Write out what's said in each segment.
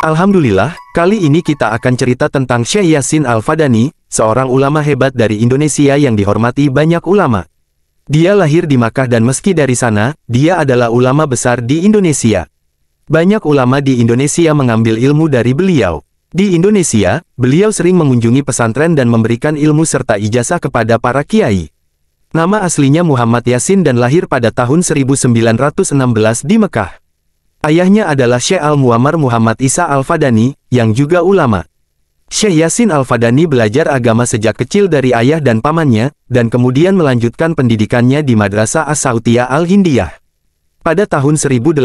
Alhamdulillah, kali ini kita akan cerita tentang Syekh Yasin Al-Fadani, seorang ulama hebat dari Indonesia yang dihormati banyak ulama. Dia lahir di Makkah dan meski dari sana, dia adalah ulama besar di Indonesia. Banyak ulama di Indonesia mengambil ilmu dari beliau. Di Indonesia, beliau sering mengunjungi pesantren dan memberikan ilmu serta ijazah kepada para kiai. Nama aslinya Muhammad Yasin dan lahir pada tahun 1916 di Mekah. Ayahnya adalah Syekh Al-Muammar Muhammad Isa Al-Fadani, yang juga ulama. Syekh Yasin Al-Fadani belajar agama sejak kecil dari ayah dan pamannya, dan kemudian melanjutkan pendidikannya di Madrasah As-Sautiyah Al-Hindiyah. Pada tahun 1874,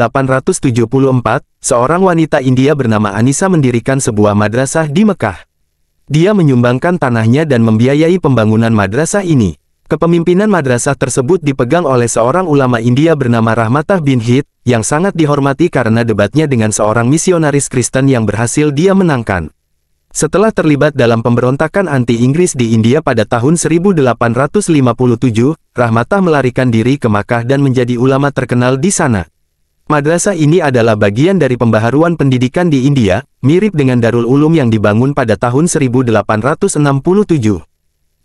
seorang wanita India bernama Anissa mendirikan sebuah madrasah di Mekah. Dia menyumbangkan tanahnya dan membiayai pembangunan madrasah ini. Kepemimpinan madrasah tersebut dipegang oleh seorang ulama India bernama Rahmatah bin Hid, yang sangat dihormati karena debatnya dengan seorang misionaris Kristen yang berhasil dia menangkan. Setelah terlibat dalam pemberontakan anti-Inggris di India pada tahun 1857, Rahmatah melarikan diri ke Makkah dan menjadi ulama terkenal di sana. Madrasah ini adalah bagian dari pembaharuan pendidikan di India, mirip dengan Darul Ulum yang dibangun pada tahun 1867.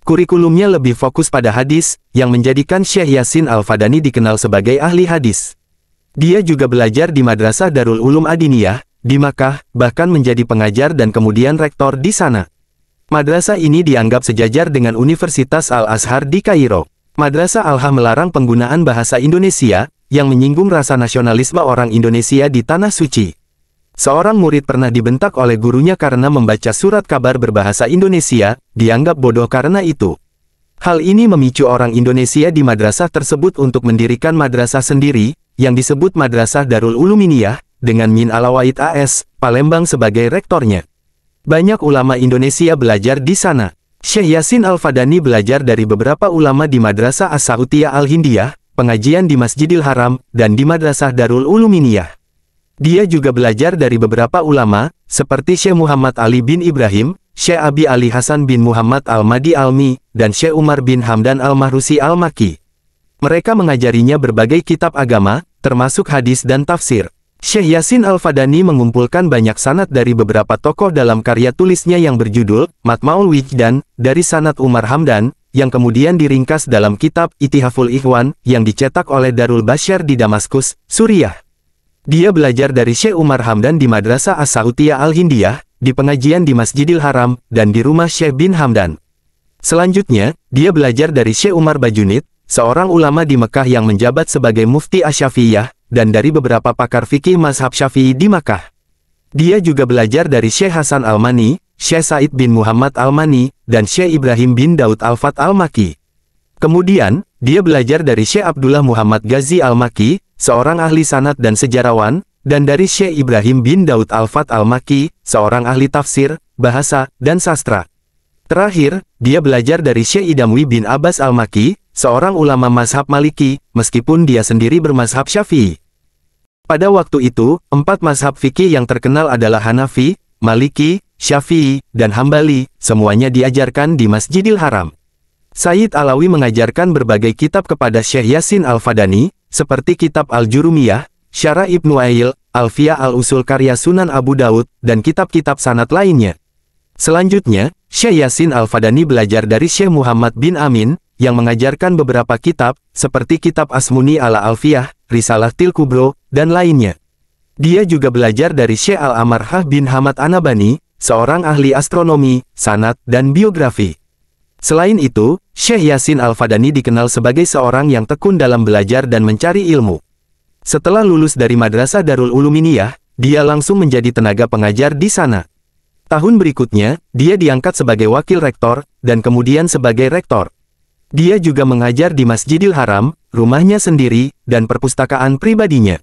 Kurikulumnya lebih fokus pada hadis, yang menjadikan Syekh Yasin Al-Fadani dikenal sebagai ahli hadis. Dia juga belajar di Madrasah Darul Ulum Adiniyah, di Makkah, bahkan menjadi pengajar dan kemudian rektor di sana. Madrasah ini dianggap sejajar dengan Universitas Al-Azhar di Kairo. Madrasah Al-Ha melarang penggunaan bahasa Indonesia, yang menyinggung rasa nasionalisme orang Indonesia di Tanah Suci. Seorang murid pernah dibentak oleh gurunya karena membaca surat kabar berbahasa Indonesia, dianggap bodoh karena itu. Hal ini memicu orang Indonesia di madrasah tersebut untuk mendirikan madrasah sendiri, yang disebut Madrasah Darul Uluminiyah, dengan Min Alawait AS, Palembang sebagai rektornya. Banyak ulama Indonesia belajar di sana. Syekh Yasin Al-Fadani belajar dari beberapa ulama di Madrasah As-Sautiyah Al-Hindiyah, pengajian di Masjidil Haram, dan di Madrasah Darul Uluminiyah. Dia juga belajar dari beberapa ulama, seperti Syekh Muhammad Ali bin Ibrahim, Syekh Abi Ali Hasan bin Muhammad Al-Madi Almi, dan Syekh Umar bin Hamdan Al-Mahrusi Al-Maki. Mereka mengajarinya berbagai kitab agama, termasuk hadis dan tafsir. Syekh Yasin Al-Fadani mengumpulkan banyak sanat dari beberapa tokoh dalam karya tulisnya yang berjudul Matmaul Wijdan, dari sanat Umar Hamdan, yang kemudian diringkas dalam kitab Itihaful Ikhwan, yang dicetak oleh Darul Bashar di Damaskus, Suriah. Dia belajar dari Syekh Umar Hamdan di Madrasah As-Sautiyah Al-Hindiyah, di pengajian di Masjidil Haram, dan di rumah Syekh bin Hamdan. Selanjutnya, dia belajar dari Syekh Umar Bajunit, seorang ulama di Mekah yang menjabat sebagai mufti Asyafi'iyah, dan dari beberapa pakar fikih mazhab Syafi'i di Mekah. Dia juga belajar dari Syekh Hasan Al-Mani, Syekh Said bin Muhammad Al-Mani, dan Syekh Ibrahim bin Daud Al-Fat Al-Maki. Kemudian, dia belajar dari Syekh Abdullah Muhammad Ghazi Al-Maki, seorang ahli sanat dan sejarawan, dan dari Syekh Ibrahim bin Daud Al-Fat Al-Maki, seorang ahli tafsir, bahasa, dan sastra. Terakhir, dia belajar dari Syekh Idamwi bin Abbas Al-Maki, seorang ulama mazhab Maliki, meskipun dia sendiri bermazhab Syafi'i. Pada waktu itu, empat mazhab fikih yang terkenal adalah Hanafi, Maliki, Syafi'i, dan Hambali, semuanya diajarkan di Masjidil Haram. Said Alawi mengajarkan berbagai kitab kepada Syekh Yasin Al-Fadani, seperti Kitab Al-Jurumiyah, syara Ibnu Ail, Alfiya Al-Usul karya Sunan Abu Daud, dan kitab-kitab sanat lainnya. Selanjutnya, Syekh Yasin Al-Fadani belajar dari Syekh Muhammad bin Amin, yang mengajarkan beberapa kitab, seperti Kitab Asmuni ala Alfiyah, Risalah Til Kubro, dan lainnya. Dia juga belajar dari Syekh Al-Amarhah bin Hamad Anabani, seorang ahli astronomi, sanat, dan biografi. Selain itu, Syekh Yasin Al-Fadani dikenal sebagai seorang yang tekun dalam belajar dan mencari ilmu. Setelah lulus dari Madrasah Darul Uluminiyah, dia langsung menjadi tenaga pengajar di sana. Tahun berikutnya, dia diangkat sebagai wakil rektor, dan kemudian sebagai rektor. Dia juga mengajar di Masjidil Haram, rumahnya sendiri, dan perpustakaan pribadinya.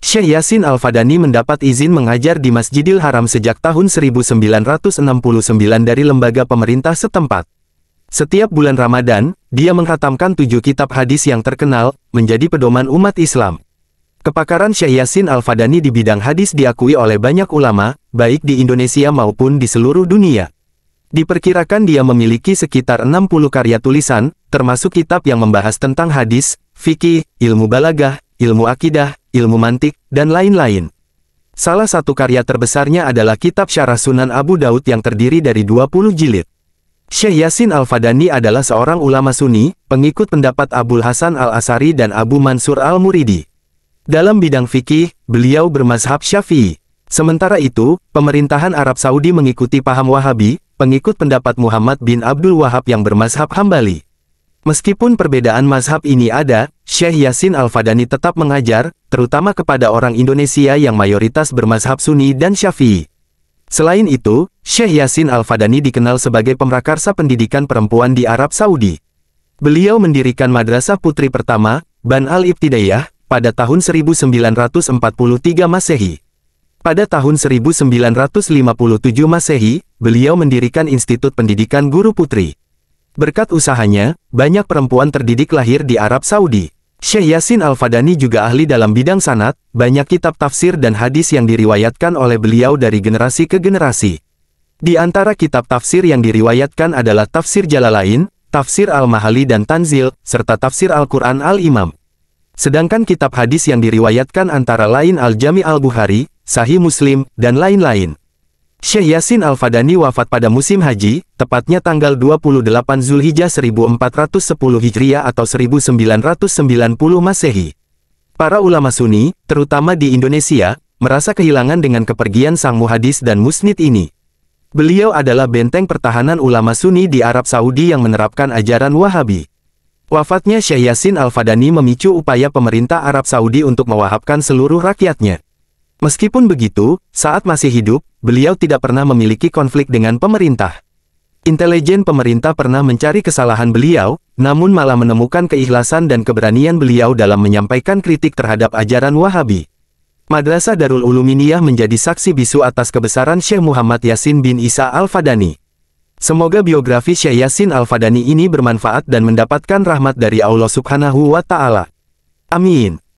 Syekh Yasin Al-Fadani mendapat izin mengajar di Masjidil Haram sejak tahun 1969 dari lembaga pemerintah setempat. Setiap bulan Ramadan, dia menghatamkan tujuh kitab hadis yang terkenal, menjadi pedoman umat Islam. Kepakaran Syekh Yasin Al-Fadani di bidang hadis diakui oleh banyak ulama, baik di Indonesia maupun di seluruh dunia. Diperkirakan dia memiliki sekitar 60 karya tulisan, termasuk kitab yang membahas tentang hadis, fikih, ilmu balagah, ilmu akidah, ilmu mantik, dan lain-lain. Salah satu karya terbesarnya adalah kitab Syarah Sunan Abu Daud yang terdiri dari 20 jilid. Syekh Yasin Al-Fadani adalah seorang ulama sunni, pengikut pendapat Abul Hasan Al-Asari dan Abu Mansur Al-Muridi. Dalam bidang fikih, beliau bermazhab syafi'i. Sementara itu, pemerintahan Arab Saudi mengikuti paham Wahabi, pengikut pendapat Muhammad bin Abdul Wahab yang bermazhab Hambali. Meskipun perbedaan mazhab ini ada, Syekh Yasin Al-Fadani tetap mengajar, terutama kepada orang Indonesia yang mayoritas bermazhab Sunni dan Syafi'i. Selain itu, Syekh Yasin Al-Fadani dikenal sebagai pemrakarsa pendidikan perempuan di Arab Saudi. Beliau mendirikan madrasah putri pertama, Ban al Ibtida'yah, pada tahun 1943 Masehi. Pada tahun 1957 Masehi, beliau mendirikan Institut Pendidikan Guru Putri. Berkat usahanya, banyak perempuan terdidik lahir di Arab Saudi. Syekh Yasin Al-Fadani juga ahli dalam bidang sanat, banyak kitab tafsir dan hadis yang diriwayatkan oleh beliau dari generasi ke generasi. Di antara kitab tafsir yang diriwayatkan adalah Tafsir Jalalain, Tafsir Al-Mahali dan Tanzil, serta Tafsir Al-Quran Al-Imam. Sedangkan kitab hadis yang diriwayatkan antara lain Al-Jami Al-Bukhari, Sahih Muslim, dan lain-lain. Syekh Yasin Al-Fadani wafat pada musim haji, tepatnya tanggal 28 Zulhijjah 1410 Hijriah atau 1990 Masehi. Para ulama Sunni, terutama di Indonesia, merasa kehilangan dengan kepergian sang muhadis dan musnid ini. Beliau adalah benteng pertahanan ulama Sunni di Arab Saudi yang menerapkan ajaran Wahabi. Wafatnya Syekh Yasin Al-Fadani memicu upaya pemerintah Arab Saudi untuk mewahapkan seluruh rakyatnya. Meskipun begitu, saat masih hidup, beliau tidak pernah memiliki konflik dengan pemerintah. Intelijen pemerintah pernah mencari kesalahan beliau, namun malah menemukan keikhlasan dan keberanian beliau dalam menyampaikan kritik terhadap ajaran Wahabi. Madrasah Darul Uluminiyah menjadi saksi bisu atas kebesaran Syekh Muhammad Yasin bin Isa Al-Fadani. Semoga biografi Syekh Yasin Al-Fadani ini bermanfaat dan mendapatkan rahmat dari Allah Subhanahu wa Ta'ala. Amin.